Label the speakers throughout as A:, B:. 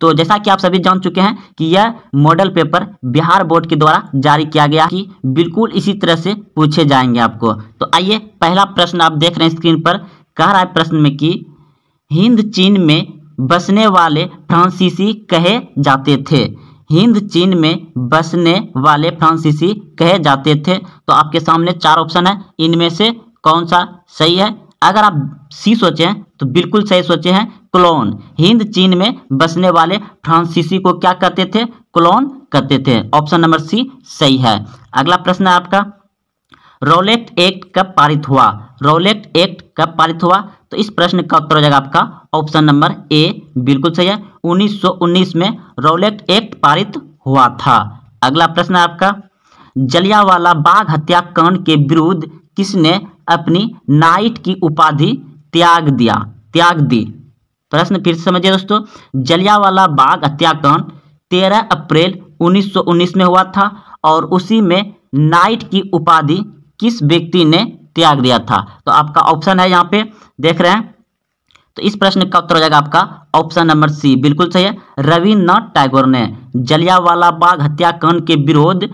A: तो जैसा कि आप सभी जान चुके हैं कि यह मॉडल पेपर बिहार बोर्ड के द्वारा जारी किया गया कि बिल्कुल इसी तरह से पूछे जाएंगे आपको तो आइए पहला प्रश्न आप देख रहे हैं स्क्रीन पर कह रहा है प्रश्न में कि हिंद चीन में बसने वाले फ्रांसीसी कहे जाते थे हिंद चीन में बसने वाले फ्रांसीसी कहे जाते थे तो आपके सामने चार ऑप्शन है इनमें से कौन सा सही है अगर आप सी सोचे तो बिल्कुल सही सोचे हैं क्लोन हिंद चीन में बसने वाले फ्रांसीसी को क्या कहते थे क्लोन कहते थे ऑप्शन नंबर सी सही है अगला प्रश्न है आपका रोलेट एक्ट कब पारित हुआ रोलेक्ट एक्ट कब पारित हुआ तो इस प्रश्न का उत्तर हो जाएगा आपका ऑप्शन नंबर ए बिल्कुल सही है 1919 में रोलेट एक्ट पारित हुआ था अगला प्रश्न है आपका जलियावाला बाघ हत्याकांड के विरुद्ध किसने अपनी नाइट की उपाधि त्याग दिया त्याग दी प्रश्न फिर समझिए दोस्तों जलियावाला बाग हत्याकांड तेरह अप्रैल 1919 में हुआ था और उसी में नाइट की उपाधि किस व्यक्ति ने त्याग दिया था तो आपका ऑप्शन है यहाँ पे देख रहे हैं तो इस प्रश्न का उत्तर हो जाएगा आपका ऑप्शन नंबर सी बिल्कुल सही है रविन्द्रनाथ टैगोर ने जलियावाला बाग हत्याकांड के विरोध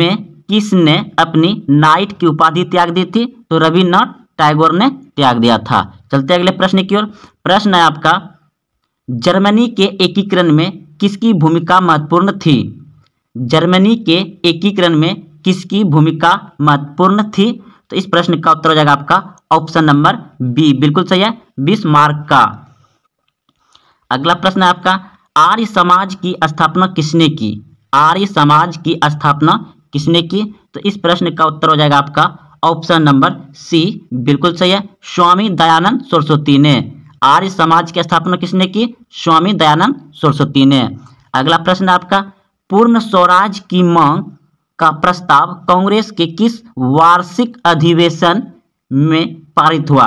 A: में किसने अपनी नाइट की उपाधि त्याग दी थी तो रविन्द्रनाथ टैगोर ने त्याग दिया था चलते अगले प्रश्न की ओर प्रश्न है आपका जर्मनी के एकीकरण में किसकी भूमिका महत्वपूर्ण थी जर्मनी के एकीकरण में किसकी भूमिका महत्वपूर्ण थी तो इस प्रश्न का उत्तर हो जाएगा आपका ऑप्शन नंबर बी बिल्कुल सही है बीस मार्क का अगला प्रश्न है आपका आर्य समाज की स्थापना किसने की आर्य समाज की स्थापना किसने की तो इस प्रश्न का उत्तर हो जाएगा आपका ऑप्शन नंबर सी बिल्कुल सही है स्वामी दयानंद सरस्वती ने आर्य समाज की स्थापना किसने की स्वामी दयानंद सरस्वती ने अगला प्रश्न आपका पूर्ण स्वराज की मांग का प्रस्ताव कांग्रेस के किस वार्षिक अधिवेशन में पारित हुआ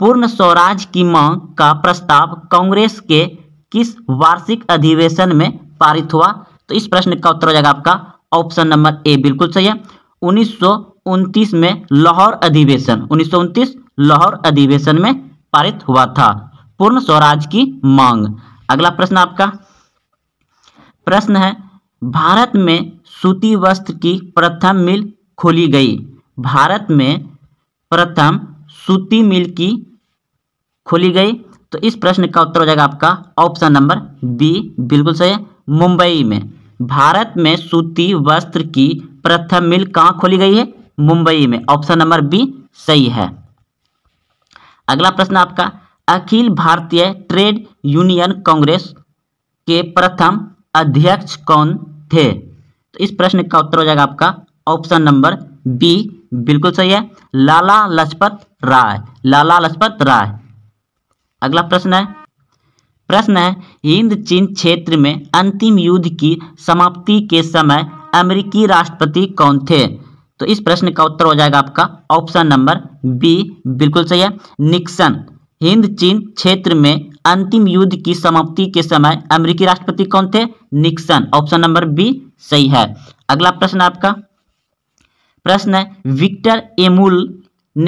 A: पूर्ण स्वराज की मांग का प्रस्ताव कांग्रेस के किस वार्षिक अधिवेशन में पारित हुआ तो इस प्रश्न का उत्तर हो जाएगा आपका ऑप्शन नंबर ए बिल्कुल सही है उन्नीस में लाहौर अधिवेशन उन्नीस लाहौर अधिवेशन में पारित हुआ था पूर्ण स्वराज की मांग अगला प्रश्न आपका प्रश्न है भारत में सूती वस्त्र की प्रथम मिल खोली गई भारत में प्रथम सूती मिल की खोली गई तो इस प्रश्न का उत्तर हो जाएगा आपका ऑप्शन नंबर बी बिल्कुल सही है मुंबई में भारत में सूती वस्त्र की प्रथम मिल कहाँ खोली गई है मुंबई में ऑप्शन नंबर बी सही है अगला प्रश्न आपका अखिल भारतीय ट्रेड यूनियन कांग्रेस के प्रथम अध्यक्ष कौन थे तो इस प्रश्न का उत्तर हो जाएगा आपका ऑप्शन नंबर बी बिल्कुल सही है लाला लजपत राय लाला लजपत राय अगला प्रश्न है प्रश्न है हिंद चीन क्षेत्र में अंतिम युद्ध की समाप्ति के समय अमेरिकी राष्ट्रपति कौन थे तो इस प्रश्न का उत्तर हो जाएगा आपका ऑप्शन नंबर बी बिल्कुल सही है निक्सन हिंद चीन क्षेत्र में अंतिम युद्ध की समाप्ति के समय अमेरिकी राष्ट्रपति कौन थे निक्सन ऑप्शन नंबर बी सही है अगला प्रश्न आपका प्रश्न है विक्टर एमुल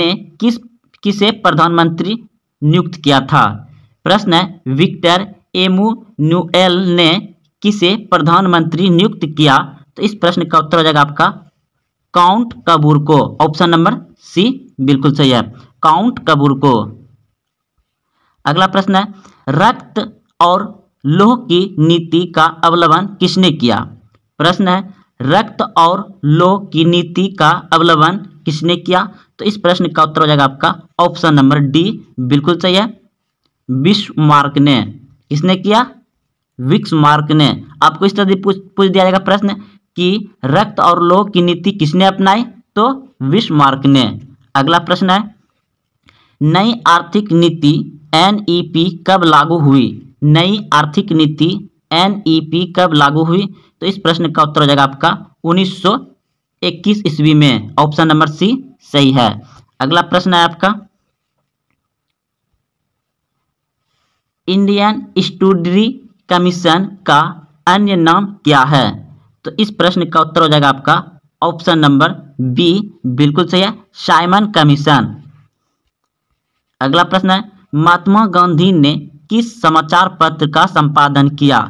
A: ने किस किसे प्रधानमंत्री नियुक्त किया था प्रश्न विक्टर एमुनुएल ने किसे प्रधानमंत्री नियुक्त किया तो इस प्रश्न का उत्तर हो जाएगा आपका काउंट कबूर को ऑप्शन नंबर सी बिल्कुल सही है काउंट कबूर को अगला प्रश्न है रक्त और लोह की नीति का अवलंबन किसने किया प्रश्न है रक्त और लोह की नीति का अवलंबन किसने किया तो इस प्रश्न का उत्तर हो जाएगा आपका ऑप्शन नंबर डी बिल्कुल सही है विश्वमार्क ने किसने किया विक्स मार्क ने आपको इस तरह पूछ पूछ दिया जाएगा प्रश्न कि रक्त और लोह की नीति किसने अपनाई तो विश्व मार्क ने अगला प्रश्न है नई आर्थिक नीति एनईपी कब लागू हुई नई आर्थिक नीति एनईपी कब लागू हुई तो इस प्रश्न का उत्तर हो जाएगा आपका 1921 ईस्वी में ऑप्शन नंबर सी सही है अगला प्रश्न है आपका इंडियन स्टूडरी कमीशन का अन्य नाम क्या है तो इस प्रश्न का उत्तर हो जाएगा आपका ऑप्शन नंबर बी बिल्कुल सही है साइमन कमीशन अगला प्रश्न है महात्मा गांधी ने किस समाचार पत्र का संपादन किया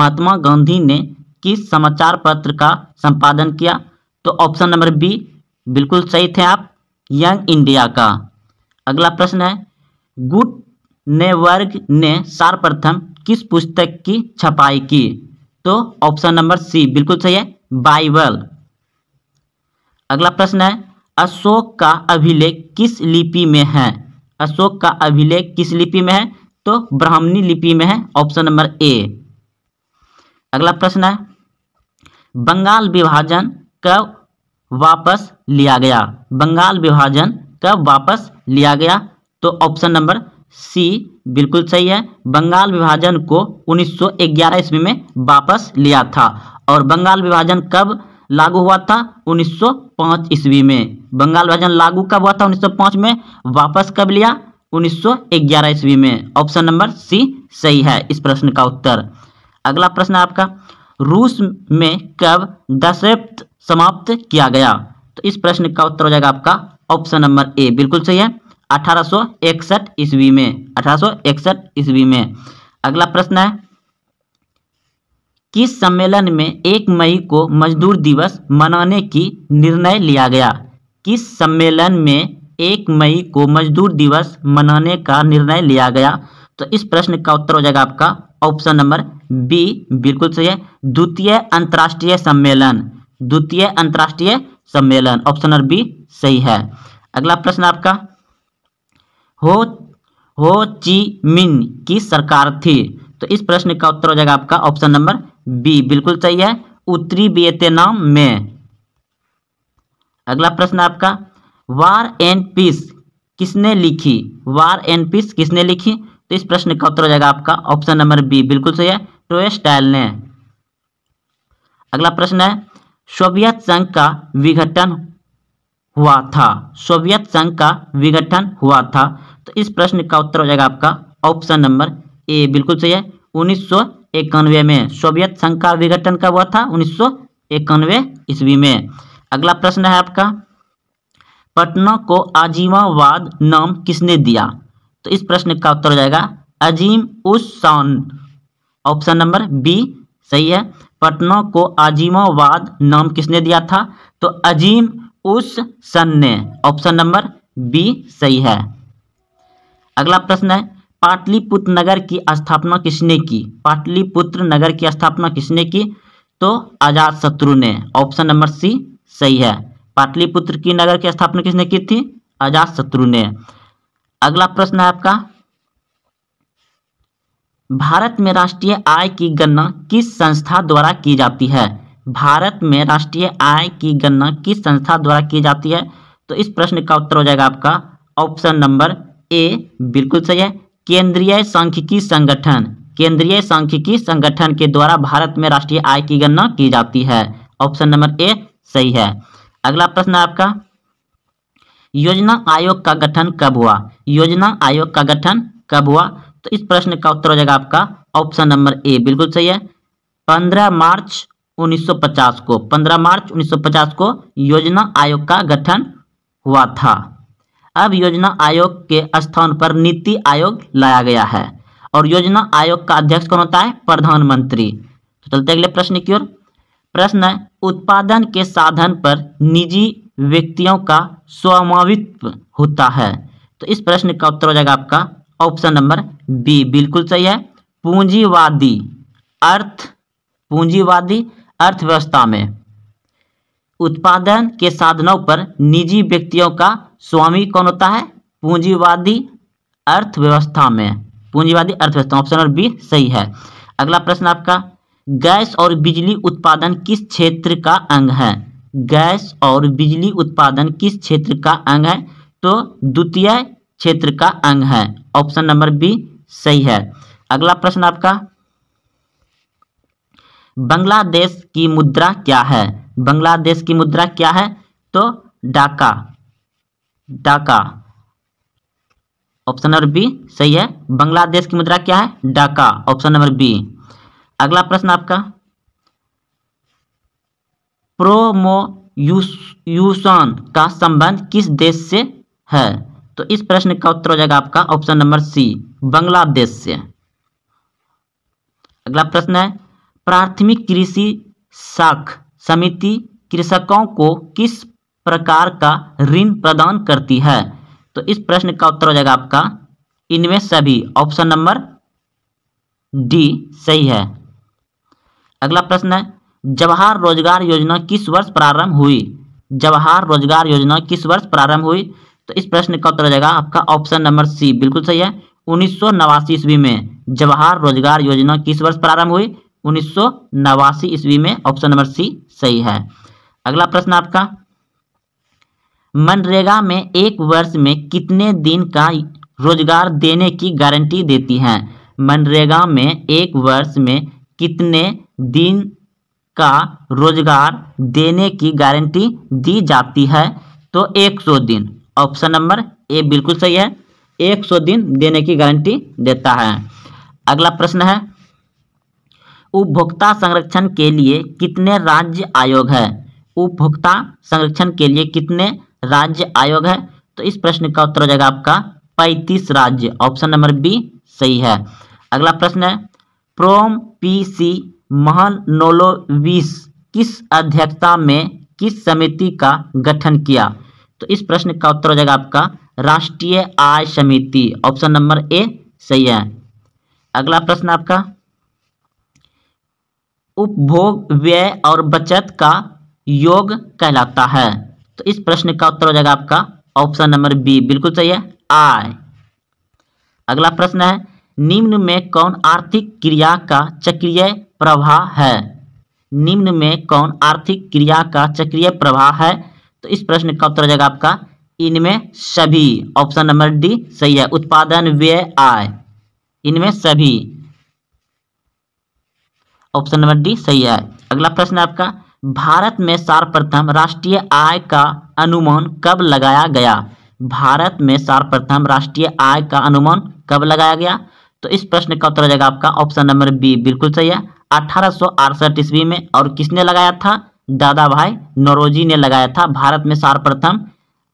A: महात्मा गांधी ने किस समाचार पत्र का संपादन किया तो ऑप्शन नंबर बी बिल्कुल सही थे आप यंग इंडिया का अगला प्रश्न है गुड नेवर्ग ने सर्वप्रथम किस पुस्तक की छपाई की तो ऑप्शन नंबर सी बिल्कुल सही है बाइबल अगला प्रश्न है अशोक का अभिलेख किस लिपि में है अशोक का अभिलेख किस लिपि में है तो ब्राह्मणी लिपि में है ऑप्शन नंबर ए अगला प्रश्न है बंगाल विभाजन कब वापस लिया गया बंगाल विभाजन कब वापस लिया गया तो ऑप्शन नंबर सी बिल्कुल सही है बंगाल विभाजन को 1911 ईस्वी में वापस लिया था और बंगाल विभाजन कब लागू हुआ था 1905 ईस्वी में बंगाल विभाजन लागू कब हुआ था 1905 में वापस कब लिया 1911 ईस्वी में ऑप्शन नंबर सी सही है इस प्रश्न का उत्तर अगला प्रश्न आपका रूस में कब दशरथ समाप्त किया गया तो इस प्रश्न का उत्तर हो जाएगा आपका ऑप्शन नंबर ए बिल्कुल सही है अठारह ईस्वी में अठारह ईस्वी में अगला प्रश्न है किस सम्मेलन में एक मई को मजदूर दिवस मनाने की निर्णय लिया गया किस सम्मेलन में एक मई को मजदूर दिवस मनाने का निर्णय लिया गया तो इस प्रश्न का उत्तर हो जाएगा आपका ऑप्शन नंबर बी बिल्कुल सही है द्वितीय अंतर्राष्ट्रीय सम्मेलन द्वितीय अंतर्राष्ट्रीय सम्मेलन ऑप्शन नंबर बी सही है अगला प्रश्न आपका हो हो ची मिन की सरकार थी तो इस प्रश्न का उत्तर हो जाएगा आपका ऑप्शन नंबर बी बिल्कुल सही है उत्तरी वियतनाम में अगला प्रश्न आपका वार एंड पीस किसने लिखी वार एंड पीस किसने लिखी तो इस प्रश्न का उत्तर हो जाएगा आपका ऑप्शन नंबर बी बिल्कुल सही है टोय स्टाइल ने अगला प्रश्न है सोवियत संघ का विघटन हुआ था सोवियत संघ का विघटन हुआ था तो इस प्रश्न का उत्तर हो जाएगा आपका ऑप्शन नंबर ए बिल्कुल सही है उन्नीस में सोवियत संघ का विघटन कब हुआ था उन्नीस ईस्वी में अगला प्रश्न है आपका पटना को आजीवावाद नाम किसने दिया तो इस प्रश्न का उत्तर हो जाएगा अजीम उस ऑप्शन नंबर बी सही है पटना को आजीवावाद नाम किसने दिया था तो अजीम उस सन ने ऑप्शन नंबर बी सही है अगला प्रश्न है पाटलिपुत्र नगर की स्थापना किसने की पाटलिपुत्र नगर की स्थापना किसने की तो आजाद शत्रु ने ऑप्शन नंबर सी सही है पाटलिपुत्र की नगर की स्थापना किसने की थी अजात शत्रु ने अगला प्रश्न है आपका भारत में राष्ट्रीय आय की गणना किस संस्था द्वारा की जाती है भारत में राष्ट्रीय आय की गणना किस संस्था द्वारा की जाती है तो इस प्रश्न का उत्तर हो जाएगा आपका ऑप्शन नंबर ए बिल्कुल सही है केंद्रीय सांख्यिकी संगठन केंद्रीय सांख्यिकी संगठन के द्वारा भारत में राष्ट्रीय आय की गणना की जाती है ऑप्शन नंबर ए सही है अगला प्रश्न आपका योजना आयोग का गठन कब हुआ योजना आयोग का गठन कब हुआ तो इस प्रश्न का उत्तर हो जाएगा आपका ऑप्शन नंबर ए बिल्कुल सही है पंद्रह मार्च 1950 को 15 मार्च 1950 को योजना आयोग का गठन हुआ था अब योजना आयोग के स्थान पर नीति आयोग लाया गया है और योजना आयोग का अध्यक्ष कौन होता है प्रधानमंत्री तो चलते अगले प्रश्न की ओर प्रश्न उत्पादन के साधन पर निजी व्यक्तियों का स्वामित्व होता है तो इस प्रश्न का उत्तर हो जाएगा आपका ऑप्शन नंबर बी बिल्कुल सही है पूंजीवादी अर्थ पूंजीवादी अर्थव्यवस्था में उत्पादन के साधनों पर निजी व्यक्तियों का स्वामी कौन होता है पूंजीवादी अर्थव्यवस्था में पूंजीवादी अर्थव्यवस्था ऑप्शन नंबर बी सही है अगला प्रश्न आपका गैस और बिजली उत्पादन किस क्षेत्र का अंग है गैस और बिजली उत्पादन किस क्षेत्र का अंग है तो द्वितीय क्षेत्र का अंग है ऑप्शन नंबर बी सही है अगला प्रश्न आपका बांग्लादेश की मुद्रा क्या है बांग्लादेश की मुद्रा क्या है तो डाका डाका ऑप्शन नंबर बी सही है बांग्लादेश की मुद्रा क्या है डाका ऑप्शन नंबर बी अगला प्रश्न आपका प्रोमो यूसन का संबंध किस देश से है तो इस प्रश्न का उत्तर हो जाएगा आपका ऑप्शन नंबर सी बांग्लादेश से अगला प्रश्न है प्राथमिक कृषि साख समिति कृषकों को किस प्रकार का ऋण प्रदान करती है तो इस प्रश्न का उत्तर हो जाएगा आपका इनमें सभी ऑप्शन नंबर डी सही है अगला प्रश्न है जवाहर रोजगार योजना किस वर्ष प्रारंभ हुई जवाहर रोजगार योजना किस वर्ष प्रारंभ हुई तो इस प्रश्न का उत्तर हो जाएगा आपका ऑप्शन नंबर सी बिल्कुल सही है उन्नीस ईस्वी में जवाहर रोजगार योजना किस वर्ष प्रारंभ हुई उन्नीस ईस्वी में ऑप्शन नंबर सी सही है अगला प्रश्न आपका मनरेगा में एक वर्ष में कितने दिन का रोजगार देने की गारंटी देती है मनरेगा में एक वर्ष में कितने दिन का रोजगार देने की गारंटी दी जाती है तो 100 दिन ऑप्शन नंबर ए बिल्कुल सही है 100 दिन देने की गारंटी देता है अगला प्रश्न है उपभोक्ता संरक्षण के लिए कितने राज्य आयोग है उपभोक्ता संरक्षण के लिए कितने राज्य आयोग है तो इस प्रश्न का उत्तर हो जाएगा आपका पैंतीस राज्य ऑप्शन नंबर बी सही है अगला प्रश्न है प्रोम पी सी महनोलोविस किस अध्यक्षता में किस समिति का गठन किया तो इस प्रश्न का उत्तर हो जाएगा आपका राष्ट्रीय आय समिति ऑप्शन नंबर ए सही है अगला प्रश्न आपका उपभोग व्यय और बचत का योग कहलाता है तो इस प्रश्न का उत्तर हो जाएगा आपका ऑप्शन नंबर बी बिल्कुल सही है आय अगला प्रश्न है निम्न में कौन आर्थिक क्रिया का चक्रीय प्रवाह है निम्न में कौन आर्थिक क्रिया का चक्रीय प्रवाह है तो इस प्रश्न का उत्तर हो जाएगा आपका इनमें सभी ऑप्शन नंबर डी सही है उत्पादन व्यय आय इनमें सभी ऑप्शन नंबर डी सही है अगला प्रश्न आपका भारत में सर्वप्रथम राष्ट्रीय आय का अनुमान कब लगाया गया भारत में सर्वप्रथम राष्ट्रीय आय का अनुमान कब लगाया गया तो इस प्रश्न का उत्तर हो जाएगा आपका ऑप्शन नंबर बी बिल्कुल सही है अठारह ईस्वी में और किसने लगाया था दादा भाई नरोजी ने लगाया था भारत में सर्वप्रथम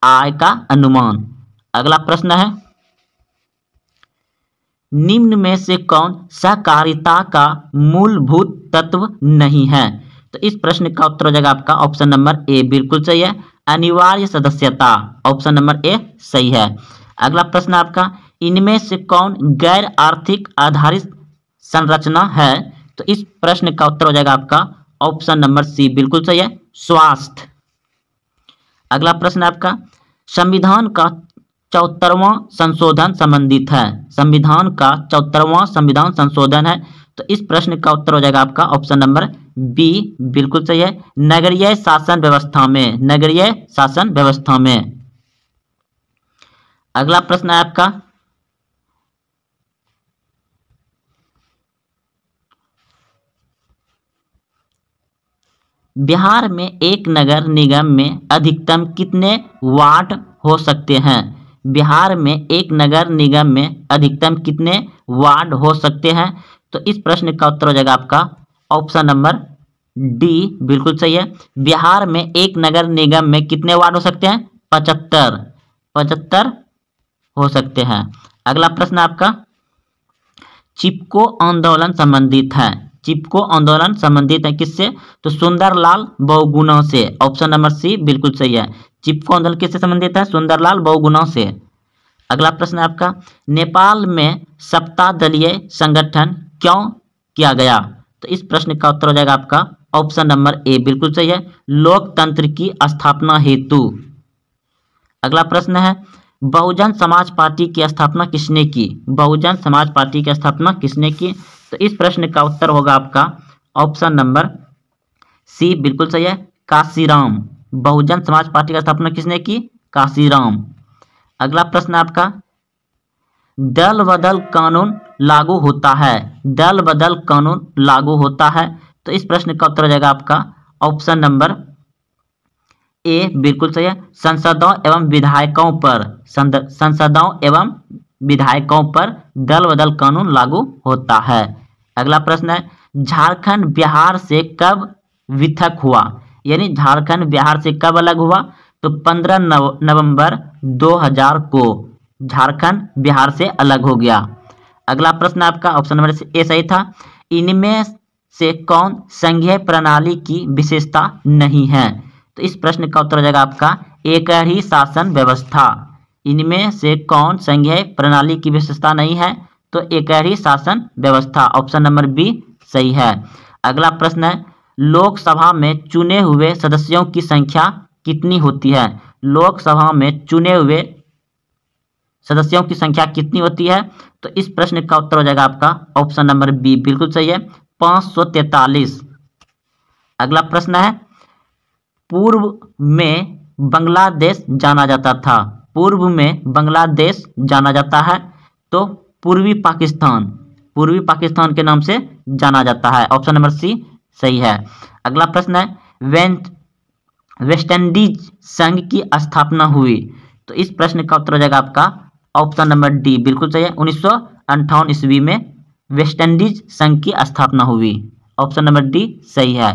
A: आय का अनुमान अगला प्रश्न है निम्न में से कौन सहकारिता का मूलभूत तत्व नहीं है तो इस प्रश्न का उत्तर हो जाएगा आपका ऑप्शन नंबर ए बिल्कुल सही है अनिवार्य सदस्यता ऑप्शन नंबर ए सही है अगला प्रश्न आपका इनमें से कौन गैर आर्थिक आधारित संरचना है तो इस प्रश्न का उत्तर हो जाएगा आपका ऑप्शन नंबर सी बिल्कुल सही है स्वास्थ्य अगला प्रश्न आपका संविधान का चौहत्तरवा संशोधन संबंधित है संविधान का चौहत्तरवा संविधान संशोधन है तो इस प्रश्न का उत्तर हो जाएगा आपका ऑप्शन नंबर बी बिल्कुल सही है नगरीय शासन व्यवस्था में नगरीय शासन व्यवस्था में अगला प्रश्न है आपका बिहार में एक नगर निगम में अधिकतम कितने वार्ड हो सकते हैं बिहार में एक नगर निगम में अधिकतम कितने वार्ड हो सकते हैं तो इस प्रश्न का उत्तर हो जाएगा आपका ऑप्शन नंबर डी बिल्कुल सही है बिहार में एक नगर निगम में कितने वार्ड हो सकते हैं पचहत्तर पचहत्तर हो सकते हैं अगला प्रश्न आपका चिपको आंदोलन संबंधित है चिपको आंदोलन संबंधित है किससे तो सुंदरलाल बहुगुणों से ऑप्शन नंबर सी बिल्कुल सही है चिपको आंदोलन किससे संबंधित है सुंदरलाल बहुगुणों से अगला प्रश्न आपका नेपाल में सप्ताह दलीय संगठन क्यों किया गया तो इस प्रश्न का उत्तर हो जाएगा आपका ऑप्शन नंबर ए बिल्कुल सही है लोकतंत्र की स्थापना हेतु अगला प्रश्न है बहुजन समाज पार्टी की स्थापना किसने की बहुजन समाज पार्टी की स्थापना किसने की तो इस प्रश्न का उत्तर होगा आपका ऑप्शन नंबर सी बिल्कुल सही है काशीराम बहुजन समाज पार्टी का स्थापना किसने की काशीराम अगला प्रश्न आपका दल बदल कानून लागू होता है दल बदल कानून लागू होता है तो इस प्रश्न का उत्तर हो जाएगा आपका ऑप्शन नंबर ए बिल्कुल सही है संसदों एवं विधायकों पर संसदों एवं विधायकों पर दल बदल कानून लागू होता है अगला प्रश्न है झारखंड बिहार से कब विथक हुआ यानी झारखंड बिहार से कब अलग हुआ तो 15 नवंबर 2000 को झारखंड बिहार से अलग हो गया अगला प्रश्न आपका ऑप्शन नंबर ए सही था इनमें से कौन संघीय प्रणाली की विशेषता नहीं है तो इस प्रश्न का उत्तर हो जाएगा आपका एक ही शासन व्यवस्था इनमें से कौन संघीय प्रणाली की विशेषता नहीं है तो एक ही शासन व्यवस्था ऑप्शन नंबर बी सही है अगला प्रश्न है लोकसभा में चुने हुए सदस्यों की संख्या कितनी होती है लोकसभा में चुने हुए सदस्यों की संख्या कितनी होती है तो इस प्रश्न का उत्तर हो जाएगा आपका ऑप्शन नंबर बी बिल्कुल सही है पांच अगला प्रश्न है पूर्व में बांग्लादेश जाना जाता था पूर्व में बांग्लादेश जाना जाता है तो पूर्वी पाकिस्तान पूर्वी पाकिस्तान के नाम से जाना जाता है ऑप्शन नंबर सी सही है अगला प्रश्न है वेन वेस्टइंडीज संघ की स्थापना हुई तो इस प्रश्न का उत्तर हो जाएगा आपका ऑप्शन नंबर डी बिल्कुल सही है उन्नीस अंठावन ईस्वी में वेस्टइंडीज संघ की स्थापना हुई ऑप्शन नंबर डी सही है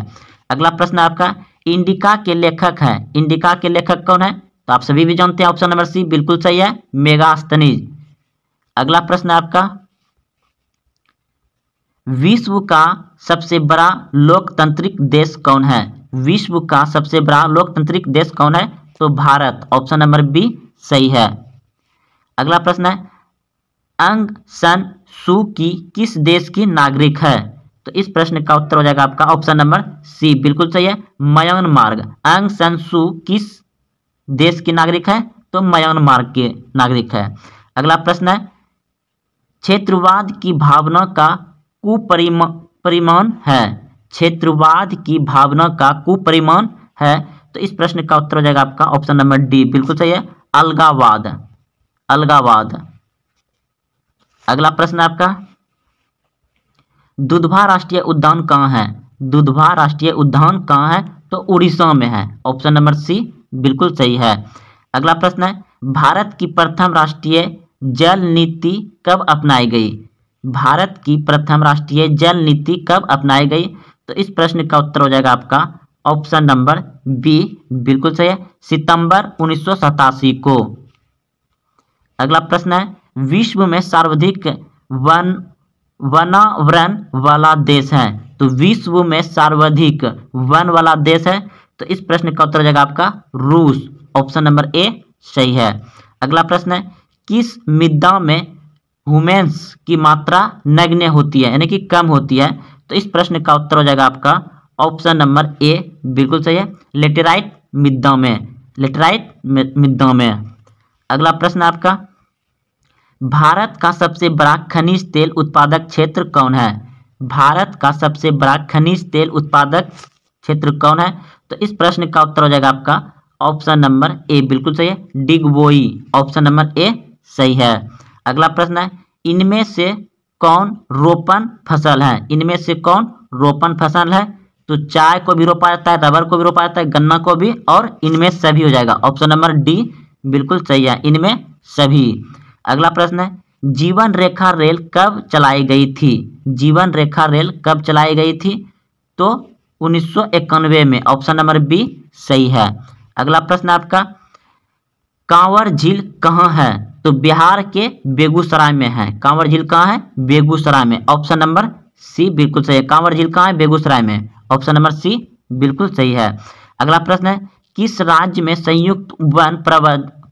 A: अगला प्रश्न आपका इंडिका के लेखक हैं इंडिका के लेखक कौन है तो आप सभी भी जानते हैं ऑप्शन नंबर सी बिल्कुल सही है मेगास्तनीज अगला प्रश्न आपका विश्व का सबसे बड़ा लोकतांत्रिक देश कौन है विश्व का सबसे बड़ा लोकतांत्रिक देश कौन है तो भारत ऑप्शन नंबर बी सही है अगला प्रश्न है अंग सन सु की किस देश की नागरिक है तो इस प्रश्न का उत्तर हो जाएगा आपका ऑप्शन नंबर सी बिल्कुल सही है म्यांमार्ग अंग सन सु किस देश की नागरिक है तो म्यांमार्ग के नागरिक है अगला प्रश्न है क्षेत्रवाद की भावना का कुपरिम कुपरिमाण है क्षेत्रवाद की भावना का कुपरिमाण है तो इस प्रश्न का उत्तर हो जाएगा आपका ऑप्शन नंबर डी बिल्कुल सही है अलगावाद अलगावाद अगला प्रश्न आपका दुधवा राष्ट्रीय उद्यान कहाँ है दुधवा राष्ट्रीय उद्यान कहाँ है तो उड़ीसा में है ऑप्शन नंबर सी बिल्कुल सही है अगला प्रश्न है भारत की प्रथम राष्ट्रीय जल नीति कब अपनाई गई भारत की प्रथम राष्ट्रीय जल नीति कब अपनाई गई तो इस प्रश्न का उत्तर हो जाएगा आपका ऑप्शन नंबर बी बिल्कुल सही है सितंबर उन्नीस को अगला प्रश्न है विश्व में सर्वाधिक वन वनावरण वाला देश है तो विश्व में सर्वाधिक वन वाला देश है तो इस प्रश्न का उत्तर हो जाएगा आपका रूस ऑप्शन नंबर ए सही है अगला प्रश्न है किस मृदा में हुमेंस की मात्रा नग्न होती है यानी कि कम होती है तो इस प्रश्न का उत्तर हो जाएगा आपका ऑप्शन नंबर ए बिल्कुल सही है लेटेराइट मृदा में लेटेराइट मृदा में अगला प्रश्न आपका भारत का सबसे बड़ा खनिज तेल उत्पादक क्षेत्र कौन है भारत का सबसे बड़ा खनिज तेल उत्पादक क्षेत्र कौन है तो इस प्रश्न का उत्तर हो जाएगा आपका ऑप्शन नंबर ए बिल्कुल सही है डिगबोई ऑप्शन नंबर ए सही है अगला प्रश्न है इनमें से कौन रोपण फसल है इनमें से कौन रोपण फसल है तो चाय को भी रोपा जाता है रबर को भी रोपा जाता है गन्ना को भी और इनमें सभी हो जाएगा ऑप्शन नंबर डी बिल्कुल सही है इनमें सभी अगला प्रश्न है जीवन रेखा रेल कब चलाई गई थी जीवन रेखा रेल कब चलाई गई थी तो उन्नीस में ऑप्शन नंबर बी सही है अगला प्रश्न आपका कांवर झील कहाँ है तो बिहार के बेगूसराय में है कांवर झील कहाँ है बेगूसराय में ऑप्शन नंबर सी बिल्कुल सही है कांवर झील कहाँ है बेगूसराय में ऑप्शन नंबर सी बिल्कुल सही है अगला प्रश्न है किस राज्य में संयुक्त वन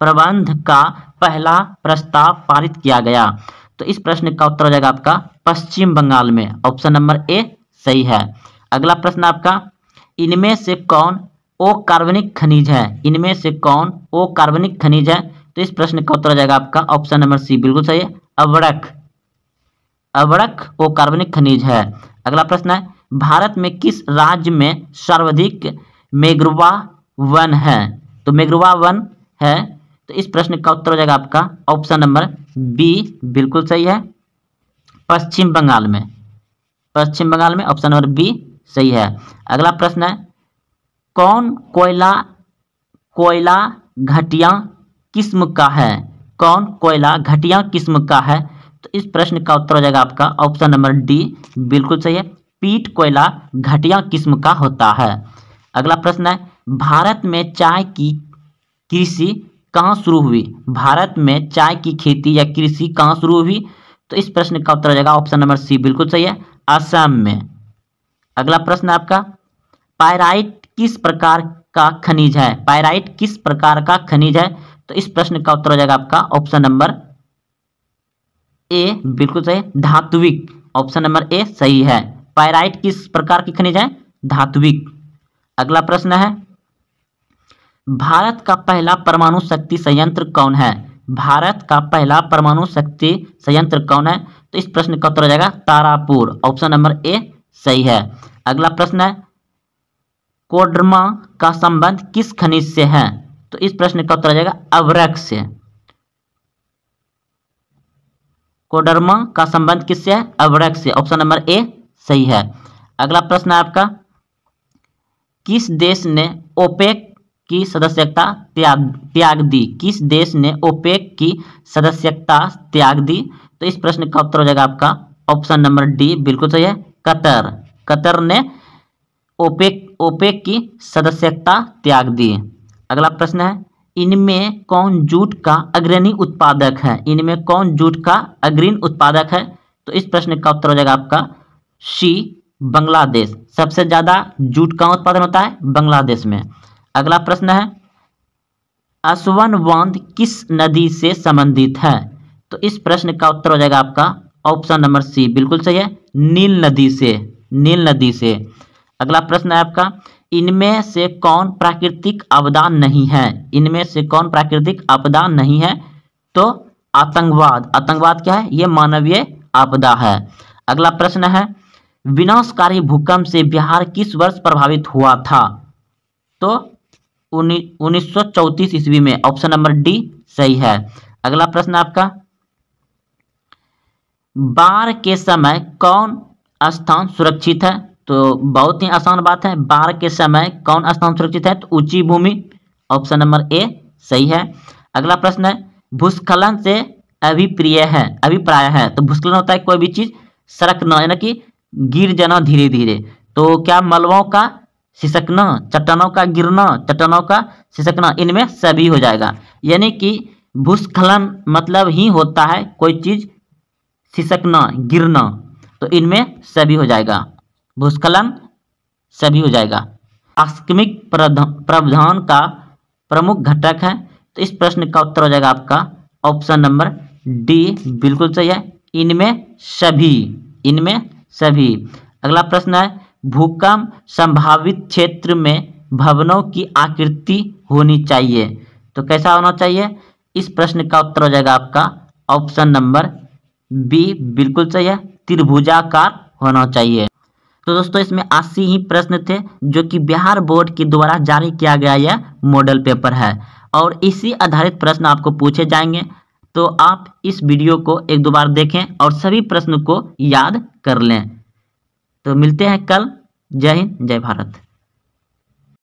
A: प्रबंध का पहला प्रस्ताव पारित किया गया तो इस प्रश्न का उत्तर हो जाएगा आपका पश्चिम बंगाल में ऑप्शन नंबर ए सही है अगला प्रश्न आपका इनमें से कौन ओ कार्बनिक खनिज है इनमें से कौन ओ कार्बनिक खनिज है तो इस प्रश्न का उत्तर हो जाएगा आपका ऑप्शन नंबर सी बिल्कुल सही है अवरक अवरक वो कार्बनिक खनिज है अगला प्रश्न है भारत में किस राज्य में सर्वाधिक मेघरुवा वन है तो मेघरुवा वन है तो इस प्रश्न का उत्तर हो जाएगा आपका ऑप्शन नंबर बी बिल्कुल सही है पश्चिम बंगाल में पश्चिम बंगाल में ऑप्शन नंबर बी सही है अगला प्रश्न है कौन कोयला कोयला घटिया किस्म का है कौन कोयला घटिया किस्म का है तो इस प्रश्न का उत्तर हो जाएगा आपका ऑप्शन नंबर डी बिल्कुल सही है पीट कोयला घटिया किस्म का होता है अगला प्रश्न है भारत में चाय की कृषि कहाँ शुरू हुई भारत में चाय की खेती या कृषि कहाँ शुरू हुई तो इस प्रश्न का उत्तर हो जाएगा ऑप्शन नंबर सी बिल्कुल सही है असम में अगला प्रश्न आपका पायराइट किस प्रकार का खनिज है पायराइट किस प्रकार का खनिज है तो इस प्रश्न का उत्तर हो जाएगा आपका ऑप्शन नंबर ए बिल्कुल सही धात्विक ऑप्शन नंबर ए सही है पायराइट किस प्रकार की खनिज है धात्विक अगला प्रश्न है भारत का पहला परमाणु शक्ति संयंत्र कौन है भारत का पहला परमाणु शक्ति संयंत्र कौन है तो इस प्रश्न का उत्तर हो जाएगा तारापुर ऑप्शन नंबर ए सही है अगला प्रश्न है कोडरमा का संबंध किस खनिज से है तो इस प्रश्न का उत्तर आ जाएगा अवरक्ष कोडरमा का संबंध किससे है अवरक से ऑप्शन नंबर ए सही है अगला प्रश्न है आपका किस देश ने ओपेक की सदस्यता त्याग त्याग दी किस देश ने ओपेक की सदस्यता त्याग दी तो इस प्रश्न का उत्तर हो जाएगा आपका ऑप्शन नंबर डी बिल्कुल सही है कतर कतर ने ओपेक ओपेक की सदस्यता त्याग दी अगला प्रश्न है इनमें कौन जूट का अग्रणी उत्पादक है इनमें कौन जूट का अग्रीण उत्पादक है तो इस प्रश्न का उत्तर हो जाएगा आपका सी बांग्लादेश सबसे ज़्यादा जूट का उत्पादन होता है बांग्लादेश में अगला प्रश्न है अश्वन बांध किस नदी से संबंधित है तो इस प्रश्न का उत्तर हो जाएगा आपका ऑप्शन नंबर सी बिल्कुल सही है नील नदी से नील नदी से अगला प्रश्न है आपका इनमें से कौन प्राकृतिक आपदा नहीं है इनमें से कौन प्राकृतिक आपदा नहीं है तो आतंकवाद आतंकवाद क्या है ये मानवीय आपदा है अगला प्रश्न है विनाशकारी भूकंप से बिहार किस वर्ष प्रभावित हुआ था तो उन्नीस सौ ईस्वी में ऑप्शन नंबर डी सही है अगला प्रश्न आपका बाढ़ के समय कौन स्थान सुरक्षित है तो बहुत ही आसान बात है बाढ़ के समय कौन स्थान सुरक्षित है तो ऊंची भूमि ऑप्शन नंबर ए सही है अगला प्रश्न है भूस्खलन से अभिप्रिय है अभिप्राय है तो भूस्खलन होता है कोई भी चीज़ सरकना यानी कि गिर जाना धीरे धीरे तो क्या मलबों का सिसकना चट्टानों का गिरना चट्टानों का सिसकना इनमें सभी हो जाएगा यानी कि भूस्खलन मतलब ही होता है कोई चीज़ सिसकना गिरना तो इनमें सभी हो जाएगा भूस्खलन सभी हो जाएगा आकस्मिक प्रावधान का प्रमुख घटक है तो इस प्रश्न का उत्तर हो जाएगा आपका ऑप्शन नंबर डी बिल्कुल सही है इनमें सभी इनमें सभी अगला प्रश्न है भूकंप संभावित क्षेत्र में भवनों की आकृति होनी चाहिए तो कैसा होना चाहिए इस प्रश्न का उत्तर हो जाएगा आपका ऑप्शन नंबर बी बिल्कुल सही है त्रिभुजाकार होना चाहिए तो दोस्तों इसमें अस्सी ही प्रश्न थे जो कि बिहार बोर्ड के द्वारा जारी किया गया यह मॉडल पेपर है और इसी आधारित प्रश्न आपको पूछे जाएंगे तो आप इस वीडियो को एक दो बार देखें और सभी प्रश्न को याद कर लें तो मिलते हैं कल जय हिंद जय भारत